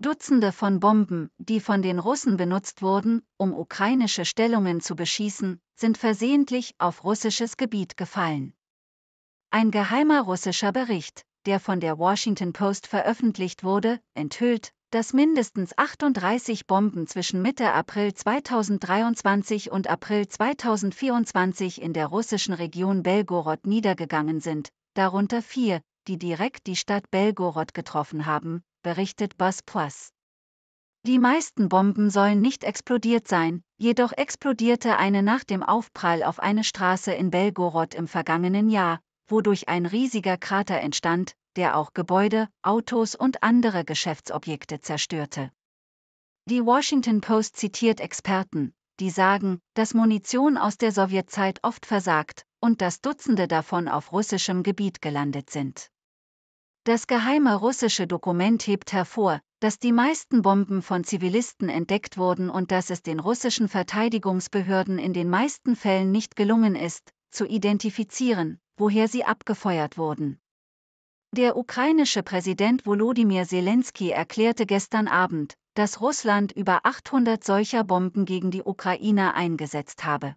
Dutzende von Bomben, die von den Russen benutzt wurden, um ukrainische Stellungen zu beschießen, sind versehentlich auf russisches Gebiet gefallen. Ein geheimer russischer Bericht, der von der Washington Post veröffentlicht wurde, enthüllt, dass mindestens 38 Bomben zwischen Mitte April 2023 und April 2024 in der russischen Region Belgorod niedergegangen sind, darunter vier, die direkt die Stadt Belgorod getroffen haben, berichtet Bas Plus. Die meisten Bomben sollen nicht explodiert sein, jedoch explodierte eine nach dem Aufprall auf eine Straße in Belgorod im vergangenen Jahr, wodurch ein riesiger Krater entstand, der auch Gebäude, Autos und andere Geschäftsobjekte zerstörte. Die Washington Post zitiert Experten, die sagen, dass Munition aus der Sowjetzeit oft versagt und dass Dutzende davon auf russischem Gebiet gelandet sind. Das geheime russische Dokument hebt hervor, dass die meisten Bomben von Zivilisten entdeckt wurden und dass es den russischen Verteidigungsbehörden in den meisten Fällen nicht gelungen ist, zu identifizieren, woher sie abgefeuert wurden. Der ukrainische Präsident Volodymyr Zelensky erklärte gestern Abend, dass Russland über 800 solcher Bomben gegen die Ukrainer eingesetzt habe.